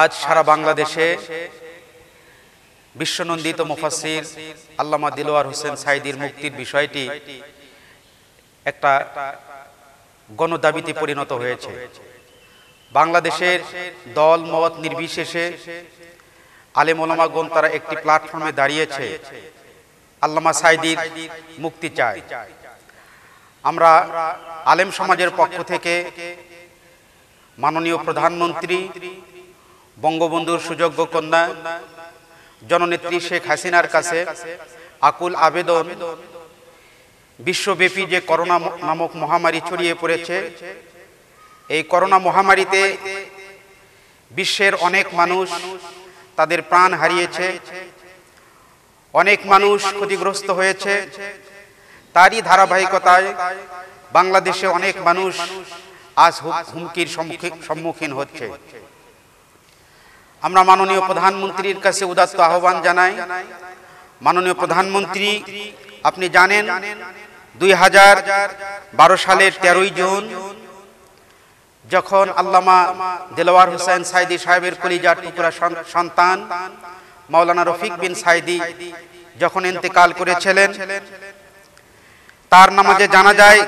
আজ সারা বাংলাদেশে বিশ্বনন্দিত মুফাসির আল্লামা দিলোয়ার হোসেন সাইদির মুক্তির বিষয়টি একটা গণদাবিতে পরিণত হয়েছে বাংলাদেশের দল মত নির্বিশেষে আলেমোলামাগণ তারা একটি প্ল্যাটফর্মে দাঁড়িয়েছে আল্লামা সাইদির মুক্তি চায় আমরা আলেম সমাজের পক্ষ থেকে মাননীয় প্রধানমন্ত্রী বঙ্গবন্ধুর সুযোগ্য কন্যা জননেত্রী শেখ হাসিনার কাছে আকুল আবেদন বিশ্বব্যাপী যে করোনা নামক মহামারী ছড়িয়ে পড়েছে এই করোনা মহামারীতে বিশ্বের অনেক মানুষ তাদের প্রাণ হারিয়েছে অনেক মানুষ ক্ষতিগ্রস্ত হয়েছে তারই ধারাবাহিকতায় বাংলাদেশে অনেক মানুষ আজ হুমকির সম্মুখীন হচ্ছে আমরা মাননীয় প্রধানমন্ত্রীর কাছে উদাত্ত আহ্বান জানাই মাননীয় প্রধানমন্ত্রী আপনি জানেন দুই হাজার বারো সালের তেরোই জুন যখন আল্লামা দেলোয়ার হুসেন সাইদি সাহেবের কলিজার টুকরা সন্তান মাওলানা রফিক বিন সাইদি যখন ইন্তেকাল করেছিলেন তার নামাজে জানা যায়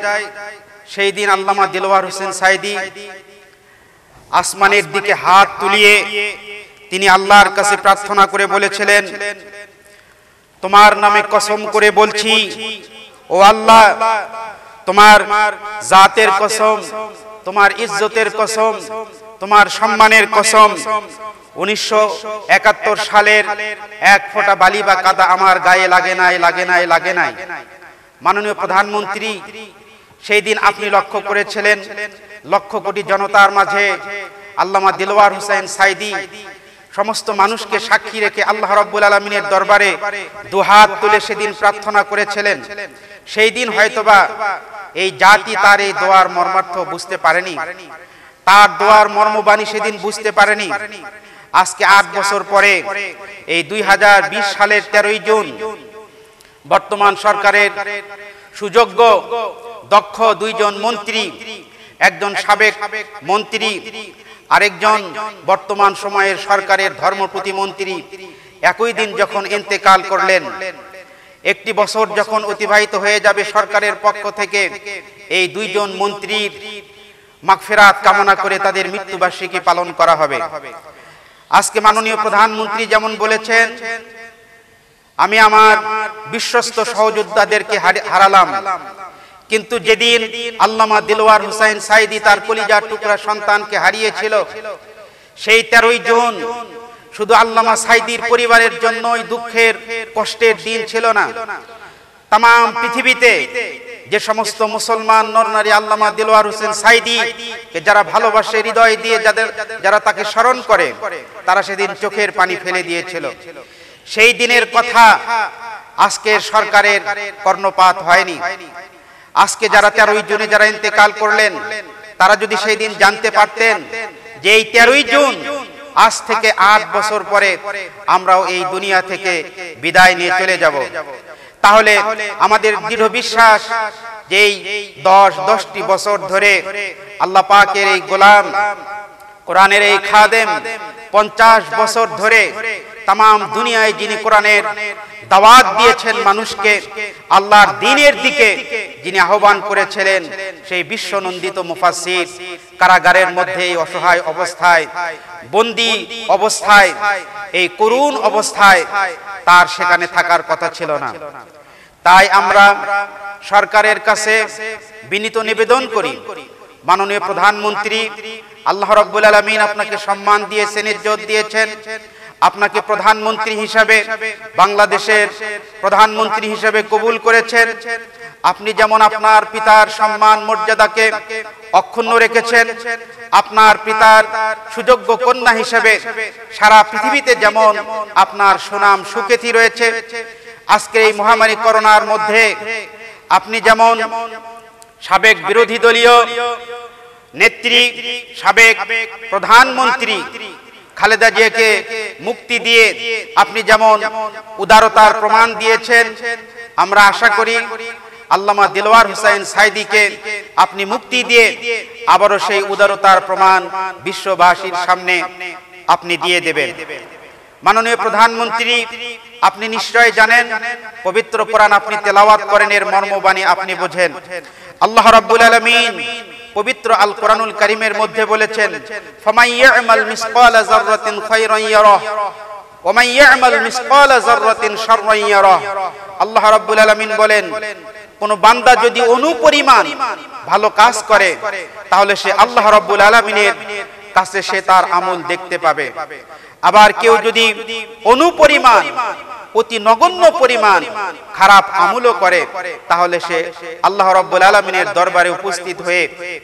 সেই দিন আল্লামা দেলোয়ার হোসেন সাইদি আসমানের দিকে হাত তুলিয়ে তিনি আল্লাহর কাছে প্রার্থনা করে বলেছিলেন তোমার নামে কসম করে বলছি ও আল্লাহ তোমার জাতের কসম তোমার ইজ্জতের কসম তোমার সম্মানের কসম উনিশশো সালের এক ফোঁটা বালি বা কাদা আমার গায়ে লাগে নাই লাগে নাই লাগে নাই মাননীয় প্রধানমন্ত্রী সেই দিন আপনি লক্ষ্য করেছিলেন লক্ষ কোটি জনতার মাঝে আল্লামা দিলওয়ার হুসাইন সাইদি সমস্ত মানুষকে সাক্ষী রেখে আল্লাহ রব্বুল আলমিনের দরবারে দুহাত তুলে সেদিন প্রার্থনা করেছিলেন সেই দিন হয়তোবা এই জাতি তার এই দোয়ার মর্মার্থ বুঝতে পারেনি তার দোয়ার মর্মবাণী সেদিন বুঝতে পারেনি আজকে আট বছর পরে এই দুই সালের তেরোই জুন বর্তমান সরকারের সুযোগ্য দক্ষ দুইজন মন্ত্রী একজন সাবেক মন্ত্রী আরেকজন বর্তমান সময়ের সরকারের ধর্ম প্রতিমন্ত্রী একই দিন যখন ইন্তেকাল করলেন একটি বছর যখন অতিবাহিত হয়ে যাবে সরকারের পক্ষ থেকে এই দুইজন মন্ত্রীর মাগফেরাত কামনা করে তাদের মৃত্যুবার্ষিকী পালন করা হবে আজকে মাননীয় প্রধানমন্ত্রী যেমন বলেছেন আমি আমার বিশ্বস্ত সহযোদ্ধাদেরকে হারালাম কিন্তু যেদিন আল্লামা দিলওয়ার হুসাইন সাইদি তার কলিজার টুকরা সন্তানকে হারিয়েছিল সেই তেরোই জুন শুধু আল্লামা সাইদির পরিবারের জন্যই দুঃখের কষ্টের দিন ছিল না তাম পৃথিবীতে যে সমস্ত মুসলমান নরনারী আল্লামা দিলওয়ার হোসেন সাইদি যারা ভালোবাসে হৃদয় দিয়ে যাদের যারা তাকে স্মরণ করে তারা সেদিন চোখের পানি ফেলে দিয়েছিল সেই দিনের কথা আজকের সরকারের কর্ণপাত হয়নি আজকে যারা তেরোই জুনে যারা ইন্তেকাল করলেন তারা যদি সেই দিন জানতে পারতেন যে এই তেরোই জুন আজ থেকে আট বছর পরে আমরাও এই দুনিয়া থেকে বিদায় নিয়ে চলে যাব তাহলে আমাদের দৃঢ় বিশ্বাস যে এই দশ দশটি বছর ধরে আল্লাহ পাকের এই গোলাম কোরআনের এই খাদেম পঞ্চাশ বছর ধরে তাম দুনিয়ায় যিনি কোরআনের দাওয়াত দিয়েছেন মানুষকে আল্লাহর দিনের দিকে যিনি আহ্বান করেছিলেন সেই বিশ্বনন্দিত মুফাসির কারাগারের মধ্যে এই অসহায় অবস্থায় বন্দি অবস্থায় এই করুণ অবস্থায় তার সেখানে থাকার কথা ছিল না তাই আমরা সরকারের কাছে বিনীত নিবেদন করি মাননীয় প্রধানমন্ত্রী আল্লাহ রব্বুল আলমিন আপনাকে সম্মান দিয়েছেন ইজ্জত দিয়েছেন আপনাকে প্রধানমন্ত্রী হিসাবে বাংলাদেশের প্রধানমন্ত্রী হিসাবে কবুল করেছেন আপনি যেমন আপনার পিতার সম্মান মর্যাদাকে অক্ষুণ্ণ রেখেছেন আপনার পিতার সুযোগ্য কন্যা হিসেবে সারা পৃথিবীতে যেমন আপনার সুনাম সুকেতি রয়েছে আজকে এই মহামারী করোনার মধ্যে আপনি যেমন সাবেক বিরোধী দলীয় নেত্রী সাবেক প্রধানমন্ত্রী খালেদা জিয়াকে মুক্তি দিয়ে আপনি যেমন উদারতার প্রমাণ দিয়েছেন আমরা আশা করি আল্লামা দিলওয়ার হুসাইন সাইদিকে আপনি মুক্তি দিয়ে আবারও সেই উদারতার প্রমাণ বিশ্ববাসীর সামনে আপনি দিয়ে দেবেন মাননীয় প্রধানমন্ত্রী আপনি নিশ্চয় জানেন পবিত্র কোরআন আপনি তেলাওয়াত করেন এর মর্মবাণী আপনি বোঝেন আল্লাহ রাব্বুল আলামিন পবিত্র আল কোরআনুল করিমের মধ্যে বলেছেন ফমাইয়া মিসকাল যাররাতিন খায়রান ইয়ারা ওয়া ইয়ামাল মিসকাল যাররাতিন শাররান ইয়ারা আল্লাহ রাব্বুল আলামিন বলেন কোন বান্দা যদি অনুপরিমাণ ভালো কাজ করে তাহলে সে আল্লাহ রাব্বুল আলামিনের কাছে সে তার আমল দেখতে পাবে আবার কেউ যদি অনুপরিমাণ অতি নগণ্য পরিমাণ খারাপ আমলও করে তাহলে সে আল্লাহ রব্বুল আলমিনের দরবারে উপস্থিত হয়ে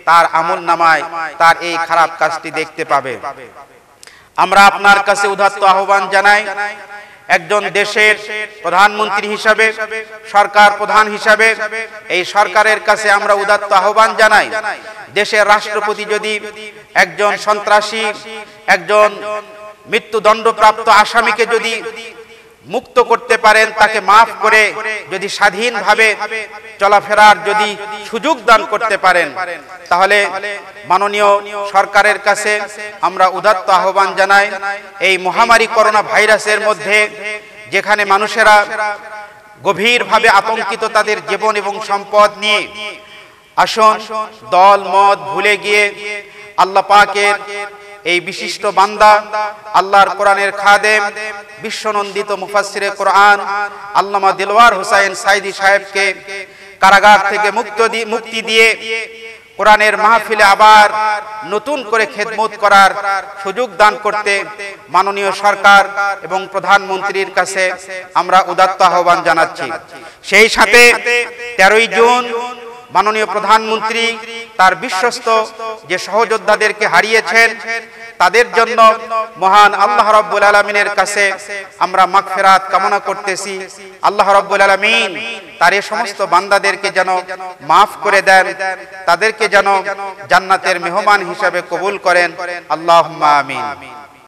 তার আমল নামায় তার এই খারাপ কাজটি দেখতে পাবে আমরা আপনার কাছে উদাত্ত আহ্বান জানাই একজন দেশের প্রধানমন্ত্রী হিসাবে সরকার প্রধান হিসাবে এই সরকারের কাছে আমরা উদাত্ত আহ্বান জানাই দেশের রাষ্ট্রপতি যদি একজন সন্ত্রাসী একজন মৃত্যুদণ্ডপ্রাপ্ত আসামিকে যদি মুক্ত করতে পারেন তাকে মাফ করে যদি স্বাধীনভাবে চলাফেরার যদি সুযোগ দান করতে পারেন তাহলে মাননীয় সরকারের কাছে আমরা উদাত্ত আহ্বান জানাই এই মহামারী করোনা ভাইরাসের মধ্যে যেখানে মানুষেরা গভীরভাবে আতঙ্কিত তাদের জীবন এবং সম্পদ নিয়ে আসন দল মত ভুলে গিয়ে আল্লাপাকের এই বিশিষ্ট বান্দা আল্লাহর কোরআনের খাদেম বিশ্বনন্দিত মুফাসিরে কোরআন আল্লামা দিলওয়ার হুসাইন সাইদি সাহেবকে কারাগার থেকে মুক্ত মুক্তি দিয়ে কোরআনের মাহফিলে আবার নতুন করে খেদমত করার সুযোগ দান করতে মাননীয় সরকার এবং প্রধানমন্ত্রীর কাছে আমরা উদাত্ত আহ্বান জানাচ্ছি সেই সাথে তেরোই জুন মাননীয় প্রধানমন্ত্রী তার বিশ্বস্ত যে সহযোদ্ধাদেরকে হারিয়েছেন তাদের জন্য মহান আল্লাহ রব্বুল আলমিনের কাছে আমরা মাকফেরাত কামনা করতেছি আল্লাহ রব্বুল আলমিন তার এ সমস্ত বান্দাদেরকে যেন মাফ করে দেন তাদেরকে যেন জান্নাতের মেহমান হিসাবে কবুল করেন আল্লাহ আমিন